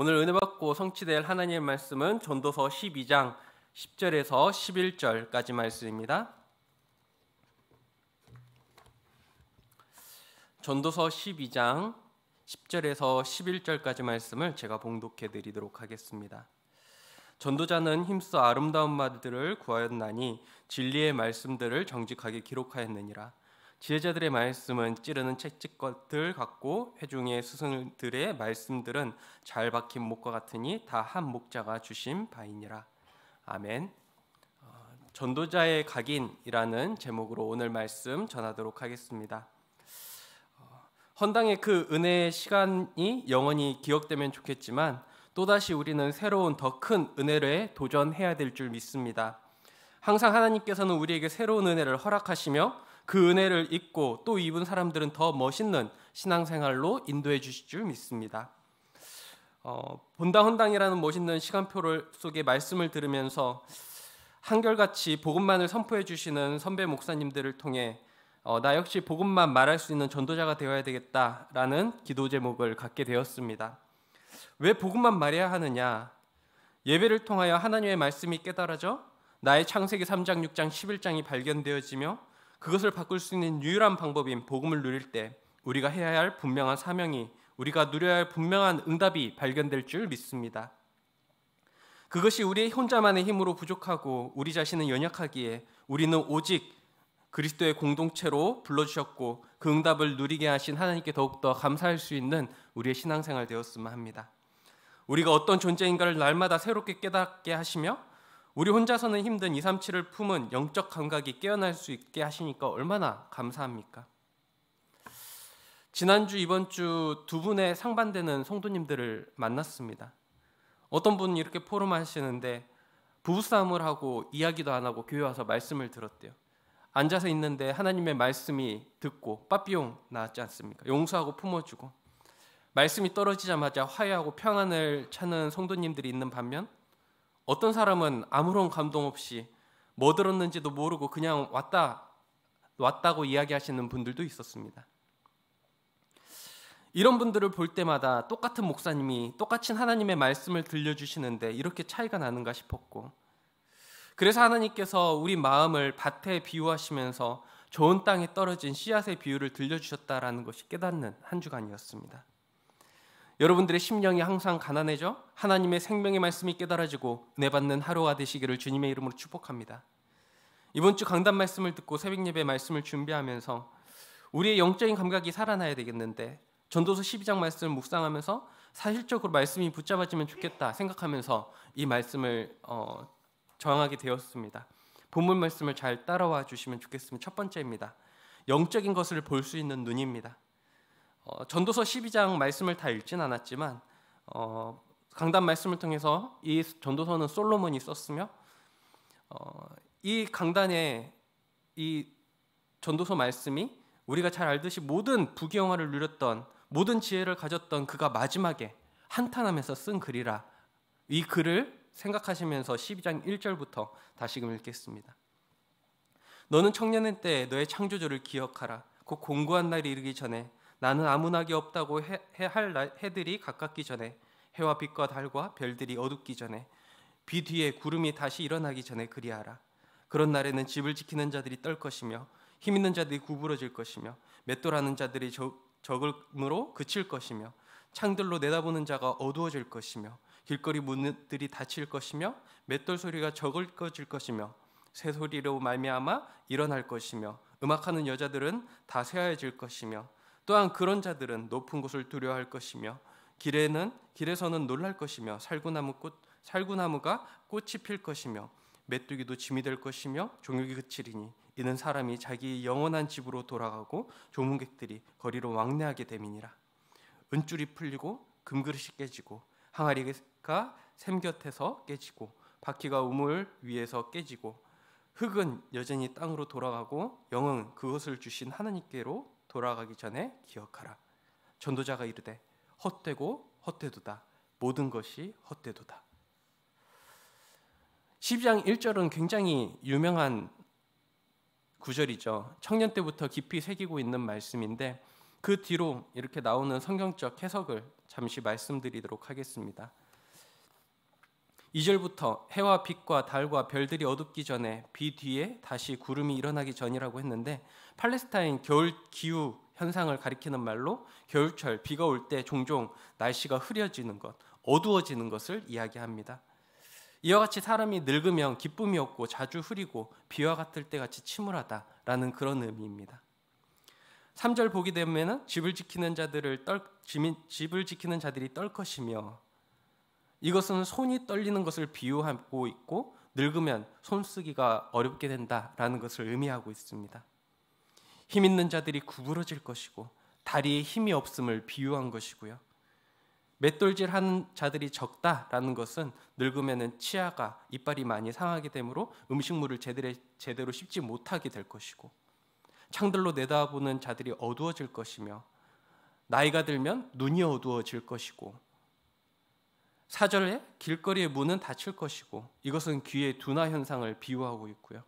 오늘 은혜 받고 성취될 하나님의 말씀은 전도서 12장 10절에서 11절까지 말씀입니다. 전도서 12장 10절에서 11절까지 말씀을 제가 봉독해 드리도록 하겠습니다. 전도자는 힘써 아름다운 말들을 구하였나니 진리의 말씀들을 정직하게 기록하였느니라. 지혜자들의 말씀은 찌르는 채찍 것들 같고 회중의 스승들의 말씀들은 잘 박힌 목과 같으니 다 한 목자가 주신 바이니라. 아멘. 어, 전도자의 각인이라는 제목으로 오늘 말씀 전하도록 하겠습니다. 어, 헌당의 그 은혜의 시간이 영원히 기억되면 좋겠지만 또다시 우리는 새로운 더 큰 은혜를 도전해야 될 줄 믿습니다. 항상 하나님께서는 우리에게 새로운 은혜를 허락하시며 그 은혜를 입고 또 입은 사람들은 더 멋있는 신앙생활로 인도해 주실 줄 믿습니다. 어, 본당 헌당이라는 멋있는 시간표를 속에 말씀을 들으면서 한결같이 복음만을 선포해 주시는 선배 목사님들을 통해 어, 나 역시 복음만 말할 수 있는 전도자가 되어야 되겠다라는 기도 제목을 갖게 되었습니다. 왜 복음만 말해야 하느냐? 예배를 통하여 하나님의 말씀이 깨달아져 나의 창세기 3장, 6장, 11장이 발견되어지며 그것을 바꿀 수 있는 유일한 방법인 복음을 누릴 때 우리가 해야 할 분명한 사명이 우리가 누려야 할 분명한 응답이 발견될 줄 믿습니다. 그것이 우리 혼자만의 힘으로 부족하고 우리 자신은 연약하기에 우리는 오직 그리스도의 공동체로 불러주셨고 그 응답을 누리게 하신 하나님께 더욱더 감사할 수 있는 우리의 신앙생활 되었으면 합니다. 우리가 어떤 존재인가를 날마다 새롭게 깨닫게 하시며 우리 혼자서는 힘든 2, 3, 7을 품은 영적 감각이 깨어날 수 있게 하시니까 얼마나 감사합니까? 지난주 이번 주 두 분의 상반되는 성도님들을 만났습니다. 어떤 분 이렇게 포럼 하시는데 부부싸움을 하고 이야기도 안 하고 교회 와서 말씀을 들었대요. 앉아서 있는데 하나님의 말씀이 듣고 빠삐용 나왔지 않습니까? 용서하고 품어주고 말씀이 떨어지자마자 화해하고 평안을 찾는 성도님들이 있는 반면 어떤 사람은 아무런 감동 없이 뭐 들었는지도 모르고 그냥 왔다 왔다고 이야기하시는 분들도 있었습니다. 이런 분들을 볼 때마다 똑같은 목사님이 똑같은 하나님의 말씀을 들려주시는데 이렇게 차이가 나는가 싶었고 그래서 하나님께서 우리 마음을 밭에 비유하시면서 좋은 땅에 떨어진 씨앗의 비유를 들려주셨다라는 것이 깨닫는 한 주간이었습니다. 여러분들의 심령이 항상 가난해져 하나님의 생명의 말씀이 깨달아지고 내받는 하루가 되시기를 주님의 이름으로 축복합니다. 이번 주 강단 말씀을 듣고 새벽 예배 말씀을 준비하면서 우리의 영적인 감각이 살아나야 되겠는데 전도서 12장 말씀을 묵상하면서 사실적으로 말씀이 붙잡아지면 좋겠다 생각하면서 이 말씀을 어, 정하게 되었습니다. 본문 말씀을 잘 따라와 주시면 좋겠습니다. 첫 번째입니다. 영적인 것을 볼 수 있는 눈입니다. 어, 전도서 12장 말씀을 다 읽진 않았지만 어, 강단 말씀을 통해서 이 전도서는 솔로몬이 썼으며 어, 이 강단의 이 전도서 말씀이 우리가 잘 알듯이 모든 부귀영화를 누렸던 모든 지혜를 가졌던 그가 마지막에 한탄하면서 쓴 글이라 이 글을 생각하시면서 12장 1절부터 다시금 읽겠습니다. 너는 청년의 때 너의 창조주를 기억하라. 곧 공고한 날이 이르기 전에 나는 아무 나이 없다고 해, 할 해들이 가깝기 전에 해와 빛과 달과 별들이 어둡기 전에 비 뒤에 구름이 다시 일어나기 전에 그리하라. 그런 날에는 집을 지키는 자들이 떨 것이며 힘 있는 자들이 구부러질 것이며 맷돌하는 자들이 저, 적음으로 그칠 것이며 창들로 내다보는 자가 어두워질 것이며 길거리 문들이 닫힐 것이며 맷돌 소리가 적을 꺼질 것이며 새 소리로 말미암아 일어날 것이며 음악하는 여자들은 다 쇠하여질 것이며 또한 그런 자들은 높은 곳을 두려워할 것이며 길에는 길에서는 놀랄 것이며 살구나무 꽃 살구나무가 꽃이 필 것이며 메뚜기도 짐이 될 것이며 종욕이 그치리니 이는 사람이 자기 영원한 집으로 돌아가고 조문객들이 거리로 왕래하게 됨이니라 은줄이 풀리고 금그릇이 깨지고 항아리가 샘 곁에서 깨지고 바퀴가 우물 위에서 깨지고 흙은 여전히 땅으로 돌아가고 영은 그것을 주신 하나님께로 돌아가기 전에 기억하라. 전도자가 이르되 헛되고 헛되도다. 모든 것이 헛되도다. 12장 1절은 굉장히 유명한 구절이죠. 청년 때부터 깊이 새기고 있는 말씀인데 그 뒤로 이렇게 나오는 성경적 해석을 잠시 말씀드리도록 하겠습니다. 2절부터 해와 빛과 달과 별들이 어둡기 전에 비 뒤에 다시 구름이 일어나기 전이라고 했는데 팔레스타인 겨울 기후 현상을 가리키는 말로 겨울철 비가 올 때 종종 날씨가 흐려지는 것, 어두워지는 것을 이야기합니다. 이와 같이 사람이 늙으면 기쁨이 없고 자주 흐리고 비와 같을 때 같이 침울하다라는 그런 의미입니다. 3절 보게 되면은 집을 지키는 자들을 떨 집을 지키는 자들이 떨 것이며 이것은 손이 떨리는 것을 비유하고 있고 늙으면 손쓰기가 어렵게 된다라는 것을 의미하고 있습니다. 힘 있는 자들이 구부러질 것이고 다리에 힘이 없음을 비유한 것이고요. 맷돌질 하는 자들이 적다라는 것은 늙으면 치아가 이빨이 많이 상하게 되므로 음식물을 제대로, 제대로 씹지 못하게 될 것이고 창들로 내다보는 자들이 어두워질 것이며 나이가 들면 눈이 어두워질 것이고 사절에 길거리의 문은 닫힐 것이고 이것은 귀의 둔화 현상을 비유하고 있고요.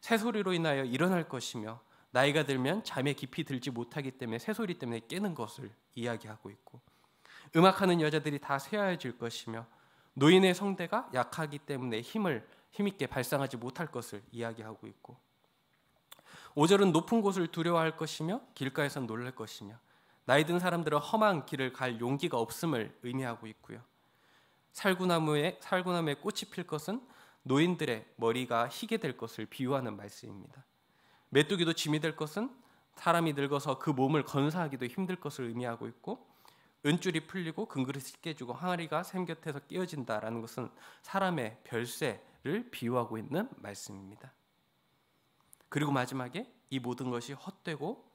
새소리로 인하여 일어날 것이며 나이가 들면 잠에 깊이 들지 못하기 때문에 새소리 때문에 깨는 것을 이야기하고 있고 음악하는 여자들이 다 쇠하여질 것이며 노인의 성대가 약하기 때문에 힘을 힘있게 발상하지 못할 것을 이야기하고 있고 5절은 높은 곳을 두려워할 것이며 길가에선 놀랄 것이며 나이 든 사람들은 험한 길을 갈 용기가 없음을 의미하고 있고요. 살구나무에 살구나무에 꽃이 필 것은 노인들의 머리가 희게 될 것을 비유하는 말씀입니다. 메뚜기도 짐이 될 것은 사람이 늙어서 그 몸을 건사하기도 힘들 것을 의미하고 있고 은줄이 풀리고 근그릇이 깨지고 항아리가 샘 곁에서 끼어진다라는 것은 사람의 별세를 비유하고 있는 말씀입니다. 그리고 마지막에 이 모든 것이 헛되고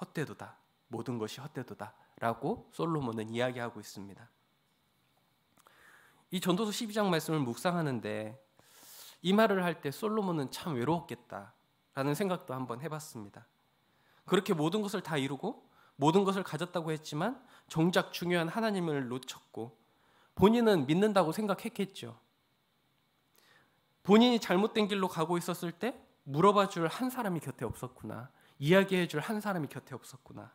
헛되도다 모든 것이 헛되도다라고 솔로몬은 이야기하고 있습니다. 이 전도서 12장 말씀을 묵상하는데 이 말을 할 때 솔로몬은 참 외로웠겠다라는 생각도 한번 해봤습니다. 그렇게 모든 것을 다 이루고 모든 것을 가졌다고 했지만 정작 중요한 하나님을 놓쳤고 본인은 믿는다고 생각했겠죠. 본인이 잘못된 길로 가고 있었을 때 물어봐 줄 한 사람이 곁에 없었구나. 이야기해 줄 한 사람이 곁에 없었구나.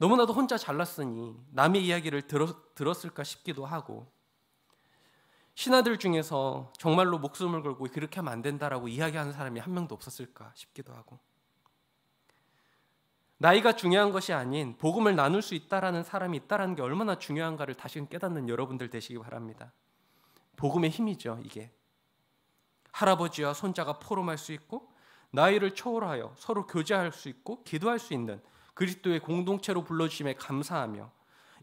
너무나도 혼자 잘났으니 남의 이야기를 들었, 들었을까 싶기도 하고 신하들 중에서 정말로 목숨을 걸고 그렇게 하면 안 된다라고 이야기하는 사람이 한 명도 없었을까 싶기도 하고 나이가 중요한 것이 아닌 복음을 나눌 수 있다라는 사람이 있다라는 게 얼마나 중요한가를 다시금 깨닫는 여러분들 되시기 바랍니다. 복음의 힘이죠, 이게. 할아버지와 손자가 포럼할 수 있고 나이를 초월하여 서로 교제할 수 있고 기도할 수 있는 그리스도의 공동체로 불러주심에 감사하며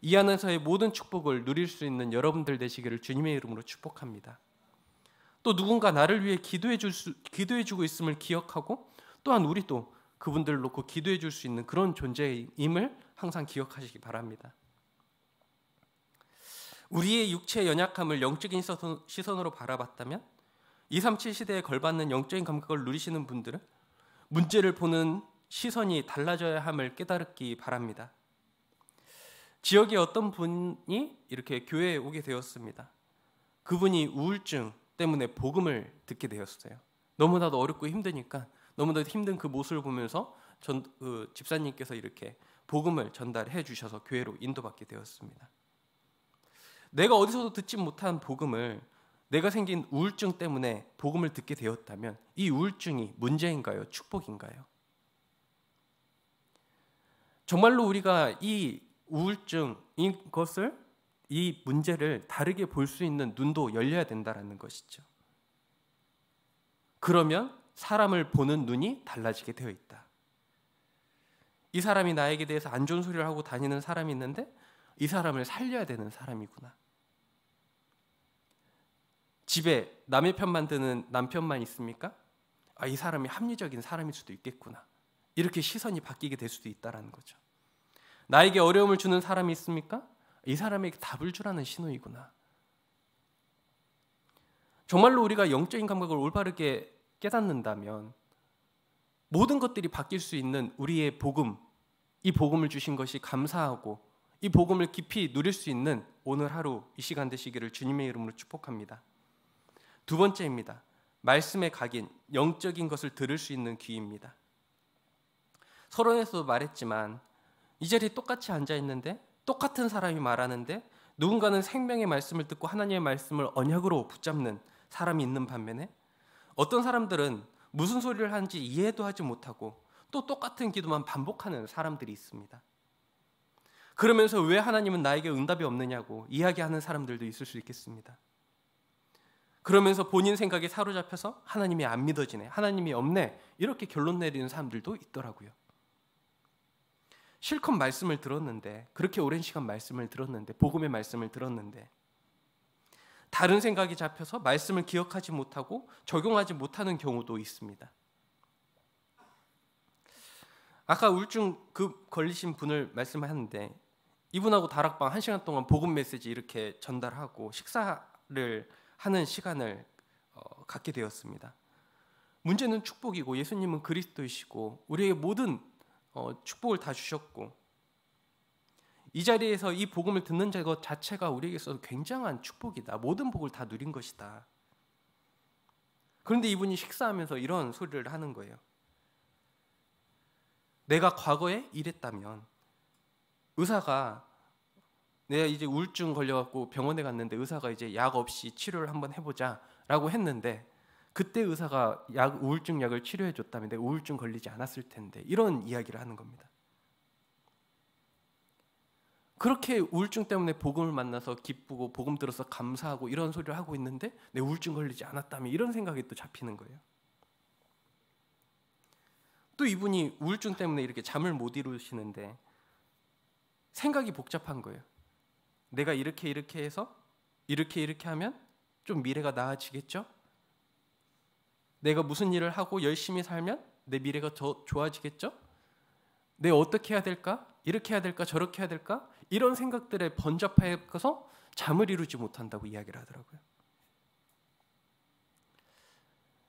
이 안에서의 모든 축복을 누릴 수 있는 여러분들 되시기를 주님의 이름으로 축복합니다. 또 누군가 나를 위해 기도해 줄 수, 기도해 주고 있음을 기억하고 또한 우리도 그분들을 놓고 기도해 줄 수 있는 그런 존재임을 항상 기억하시기 바랍니다. 우리의 육체의 연약함을 영적인 시선으로 바라봤다면 237 시대에 걸받는 영적인 감각을 누리시는 분들은 문제를 보는 시선이 달라져야 함을 깨달았기 바랍니다. 지역의 어떤 분이 이렇게 교회에 오게 되었습니다. 그분이 우울증 때문에 복음을 듣게 되었어요. 너무나도 어렵고 힘드니까 너무나도 힘든 그 모습을 보면서 전, 그 집사님께서 이렇게 복음을 전달해 주셔서 교회로 인도받게 되었습니다. 내가 어디서도 듣지 못한 복음을 내가 생긴 우울증 때문에 복음을 듣게 되었다면 이 우울증이 문제인가요? 축복인가요? 정말로 우리가 이 우울증 이것을 이 문제를 다르게 볼 수 있는 눈도 열려야 된다라는 것이죠. 그러면 사람을 보는 눈이 달라지게 되어 있다. 이 사람이 나에게 대해서 안 좋은 소리를 하고 다니는 사람이 있는데 이 사람을 살려야 되는 사람이구나. 집에 남의 편만 드는 남편만 있습니까? 아, 이 사람이 합리적인 사람일 수도 있겠구나. 이렇게 시선이 바뀌게 될 수도 있다라는 거죠. 나에게 어려움을 주는 사람이 있습니까? 이 사람에게 답을 주라는 신호이구나. 정말로 우리가 영적인 감각을 올바르게 깨닫는다면 모든 것들이 바뀔 수 있는 우리의 복음, 이 복음을 주신 것이 감사하고 이 복음을 깊이 누릴 수 있는 오늘 하루 이 시간 되시기를 주님의 이름으로 축복합니다. 두 번째입니다. 말씀의 각인, 영적인 것을 들을 수 있는 귀입니다. 서론에서도 말했지만 이 자리에 똑같이 앉아 있는데 똑같은 사람이 말하는데 누군가는 생명의 말씀을 듣고 하나님의 말씀을 언약으로 붙잡는 사람이 있는 반면에 어떤 사람들은 무슨 소리를 하는지 이해도 하지 못하고 또 똑같은 기도만 반복하는 사람들이 있습니다. 그러면서 왜 하나님은 나에게 응답이 없느냐고 이야기하는 사람들도 있을 수 있겠습니다. 그러면서 본인 생각에 사로잡혀서 하나님이 안 믿어지네, 하나님이 없네 이렇게 결론 내리는 사람들도 있더라고요. 실컷 말씀을 들었는데 그렇게 오랜 시간 말씀을 들었는데 복음의 말씀을 들었는데 다른 생각이 잡혀서 말씀을 기억하지 못하고 적용하지 못하는 경우도 있습니다. 아까 울증그 걸리신 분을 말씀하는데 이분하고 다락방 한 시간 동안 복음 메시지 이렇게 전달하고 식사를 하는 시간을 어, 갖게 되었습니다. 문제는 축복이고 예수님은 그리스도이시고 우리의 모든 어, 축복을 다 주셨고 이 자리에서 이 복음을 듣는 것 자체가 우리에게 서 굉장한 축복이다. 모든 복을 다 누린 것이다. 그런데 이분이 식사하면서 이런 소리를 하는 거예요. 내가 과거에 이랬다면 의사가 내가 이제 우울증 걸려갖고 병원에 갔는데 의사가 이제 약 없이 치료를 한번 해보자라고 했는데 그때 의사가 약 우울증 약을 치료해 줬다면 내 우울증 걸리지 않았을 텐데 이런 이야기를 하는 겁니다. 그렇게 우울증 때문에 복음을 만나서 기쁘고 복음 들어서 감사하고 이런 소리를 하고 있는데 내 우울증 걸리지 않았다면 이런 생각이 또 잡히는 거예요. 또 이분이 우울증 때문에 이렇게 잠을 못 이루시는데 생각이 복잡한 거예요. 내가 이렇게 이렇게 해서 이렇게 이렇게 하면 좀 미래가 나아지겠죠? 내가 무슨 일을 하고 열심히 살면 내 미래가 더 좋아지겠죠? 내 어떻게 해야 될까? 이렇게 해야 될까? 저렇게 해야 될까? 이런 생각들에 번잡해서 잠을 이루지 못한다고 이야기를 하더라고요.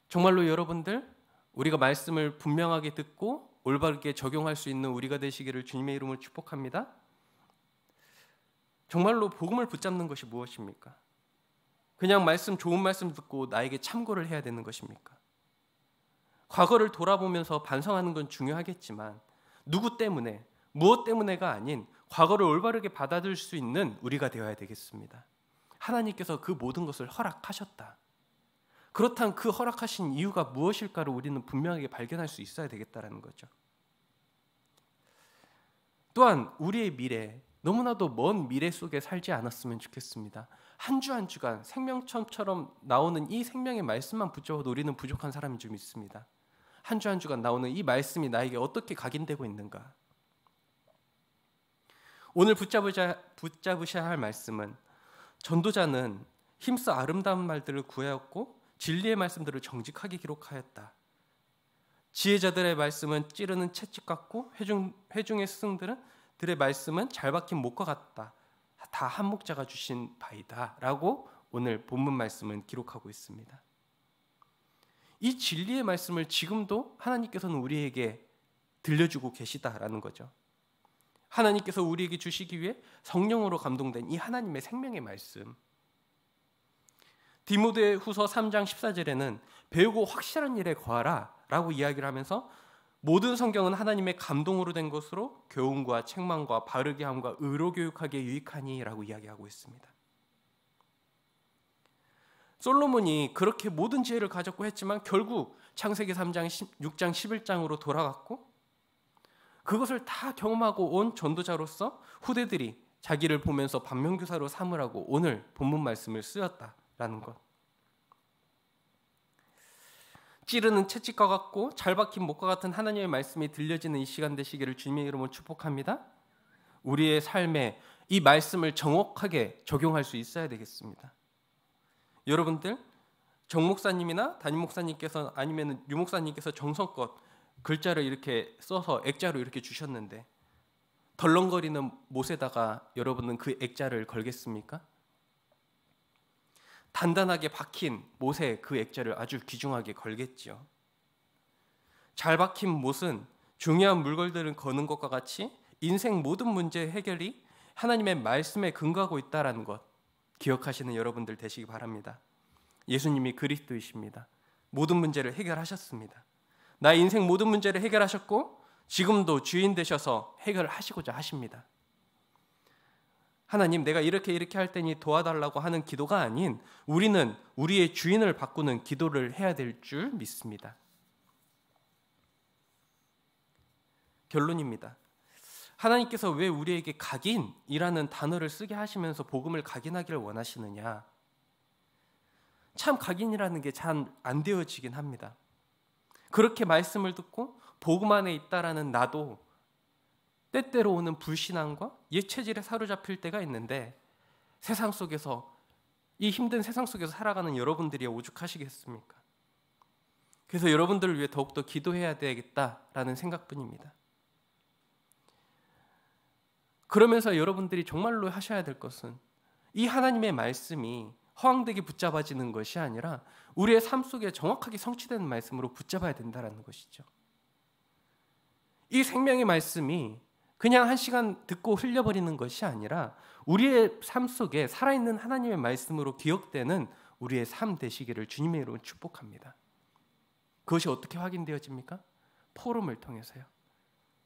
정말로 여러분들 우리가 말씀을 분명하게 듣고 올바르게 적용할 수 있는 우리가 되시기를 주님의 이름으로 축복합니다. 정말로 복음을 붙잡는 것이 무엇입니까? 그냥 말씀 좋은 말씀 듣고 나에게 참고를 해야 되는 것입니까? 과거를 돌아보면서 반성하는 건 중요하겠지만 누구 때문에 무엇 때문에가 아닌 과거를 올바르게 받아들일 수 있는 우리가 되어야 되겠습니다. 하나님께서 그 모든 것을 허락하셨다. 그렇다면 그 허락하신 이유가 무엇일까를 우리는 분명하게 발견할 수 있어야 되겠다라는 거죠. 또한 우리의 미래 너무나도 먼 미래 속에 살지 않았으면 좋겠습니다. 한 주한 한 주간 생명처럼 나오는 이 생명의 말씀만 붙잡아도 우리는 부족한 사람이 좀 있습니다. 한 주한 한 주간 나오는 이 말씀이 나에게 어떻게 각인되고 있는가? 오늘 붙잡으자, 붙잡으셔야 할 말씀은 전도자는 힘써 아름다운 말들을 구하였고 진리의 말씀들을 정직하게 기록하였다. 지혜자들의 말씀은 찌르는 채찍 같고 회중, 회중의 스승들은 들의 말씀은 잘 박힌 목과 같다. 다 한목자가 주신 바이다. 라고 오늘 본문 말씀은 기록하고 있습니다. 이 진리의 말씀을 지금도 하나님께서는 우리에게 들려주고 계시다라는 거죠. 하나님께서 우리에게 주시기 위해 성령으로 감동된 이 하나님의 생명의 말씀. 디모데 후서 3장 14절에는 배우고 확실한 일에 거하라 라고 이야기를 하면서 모든 성경은 하나님의 감동으로 된 것으로 교훈과 책망과 바르게 함과 의로 교육하기에 유익하니 라고 이야기하고 있습니다. 솔로몬이 그렇게 모든 지혜를 가졌고 했지만 결국 창세기 3장 6장 11장으로 돌아갔고 그것을 다 경험하고 온 전도자로서 후대들이 자기를 보면서 반면교사로 삼으라고 오늘 본문 말씀을 쓰였다라는 것. 찌르는 채찍과 같고 잘 박힌 목과 같은 하나님의 말씀이 들려지는 이 시간 되시기를 주님의 이름으로 축복합니다. 우리의 삶에 이 말씀을 정확하게 적용할 수 있어야 되겠습니다. 여러분들 정 목사님이나 담임 목사님께서 아니면 유 목사님께서 정성껏 글자를 이렇게 써서 액자로 이렇게 주셨는데 덜렁거리는 못에다가 여러분은 그 액자를 걸겠습니까? 단단하게 박힌 못에 그 액자를 아주 귀중하게 걸겠지요. 잘 박힌 못은 중요한 물건들을 거는 것과 같이 인생 모든 문제 해결이 하나님의 말씀에 근거하고 있다라는 것. 기억하시는 여러분들 되시기 바랍니다. 예수님이 그리스도이십니다. 모든 문제를 해결하셨습니다. 나 인생 모든 문제를 해결하셨고 지금도 주인 되셔서 해결하시고자 하십니다. 하나님, 내가 이렇게 이렇게 할 테니 도와달라고 하는 기도가 아닌 우리는 우리의 주인을 바꾸는 기도를 해야 될 줄 믿습니다. 결론입니다. 하나님께서 왜 우리에게 각인이라는 단어를 쓰게 하시면서 복음을 각인하기를 원하시느냐? 참 각인이라는 게 잘 안 되어지긴 합니다. 그렇게 말씀을 듣고 복음 안에 있다라는 나도 때때로 오는 불신앙과 예체질에 사로잡힐 때가 있는데 세상 속에서 이 힘든 세상 속에서 살아가는 여러분들이 오죽하시겠습니까? 그래서 여러분들을 위해 더욱더 기도해야 되겠다라는 생각뿐입니다. 그러면서 여러분들이 정말로 하셔야 될 것은 이 하나님의 말씀이 허황되게 붙잡아지는 것이 아니라 우리의 삶 속에 정확하게 성취되는 말씀으로 붙잡아야 된다라는 것이죠. 이 생명의 말씀이 그냥 한 시간 듣고 흘려버리는 것이 아니라 우리의 삶 속에 살아있는 하나님의 말씀으로 기억되는 우리의 삶 되시기를 주님의 이름으로 축복합니다. 그것이 어떻게 확인되어집니까? 포럼을 통해서요.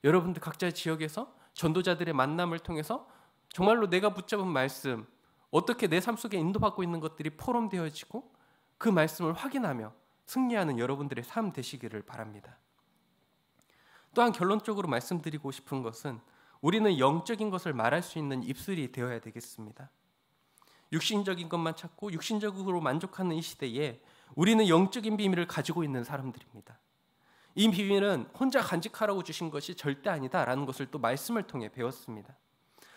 여러분들 각자 의 지역에서 전도자들의 만남을 통해서 정말로 내가 붙잡은 말씀, 어떻게 내 삶 속에 인도받고 있는 것들이 포럼되어지고 그 말씀을 확인하며 승리하는 여러분들의 삶 되시기를 바랍니다. 또한 결론적으로 말씀드리고 싶은 것은 우리는 영적인 것을 말할 수 있는 입술이 되어야 되겠습니다. 육신적인 것만 찾고 육신적으로 만족하는 이 시대에 우리는 영적인 비밀을 가지고 있는 사람들입니다. 이 비밀은 혼자 간직하라고 주신 것이 절대 아니다라는 것을 또 말씀을 통해 배웠습니다.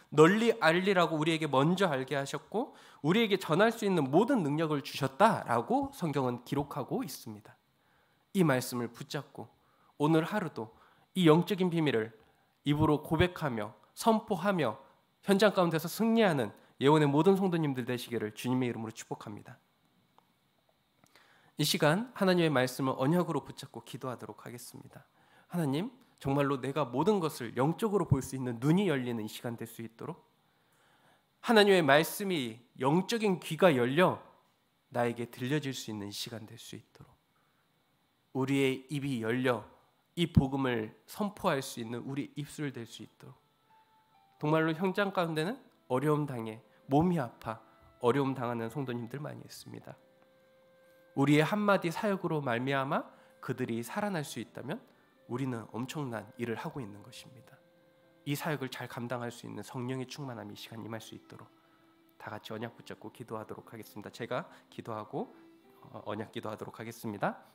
널리 알리라고 우리에게 먼저 알게 하셨고 우리에게 전할 수 있는 모든 능력을 주셨다라고 성경은 기록하고 있습니다. 이 말씀을 붙잡고 오늘 하루도 이 영적인 비밀을 입으로 고백하며 선포하며 현장 가운데서 승리하는 예원의 모든 성도님들 되시기를 주님의 이름으로 축복합니다. 이 시간 하나님의 말씀을 언약으로 붙잡고 기도하도록 하겠습니다. 하나님, 정말로 내가 모든 것을 영적으로 볼 수 있는 눈이 열리는 이 시간 될 수 있도록 하나님의 말씀이 영적인 귀가 열려 나에게 들려질 수 있는 시간 될 수 있도록 우리의 입이 열려 이 복음을 선포할 수 있는 우리 입술 될 수 있도록 정말로 현장 가운데는 어려움 당해 몸이 아파 어려움 당하는 성도님들 많이 있습니다. 우리의 한마디 사역으로 말미암아 그들이 살아날 수 있다면 우리는 엄청난 일을 하고 있는 것입니다. 이 사역을 잘 감당할 수 있는 성령의 충만함이 이 시간 임할 수 있도록 다 같이 언약 붙잡고 기도하도록 하겠습니다. 제가 기도하고 어, 언약 기도하도록 하겠습니다.